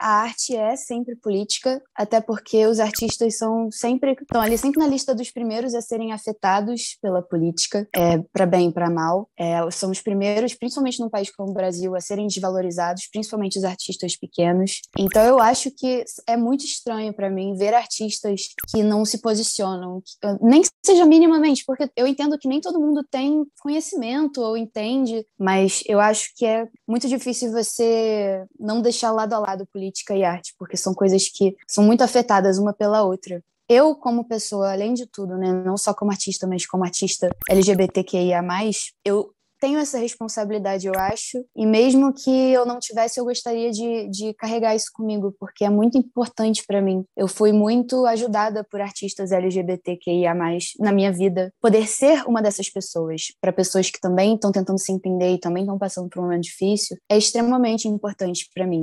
a arte é sempre política, até porque os artistas são sempre estão ali sempre na lista dos primeiros a serem afetados pela política, é, para bem e para mal. É, são os primeiros, principalmente num país como o Brasil, a serem desvalorizados, principalmente os artistas pequenos. Então eu acho que é muito estranho para mim ver artistas que não se posicionam, que, nem que seja minimamente, porque eu entendo que nem todo mundo tem conhecimento ou entende, mas eu acho que é muito difícil você não deixar lado a lado política política e arte, porque são coisas que são muito afetadas uma pela outra. Eu, como pessoa, além de tudo, né, não só como artista, mas como artista LGBTQIA, eu tenho essa responsabilidade, eu acho, e mesmo que eu não tivesse, eu gostaria de, de carregar isso comigo, porque é muito importante para mim. Eu fui muito ajudada por artistas LGBTQIA, na minha vida. Poder ser uma dessas pessoas, para pessoas que também estão tentando se entender e também estão passando por um momento difícil, é extremamente importante para mim.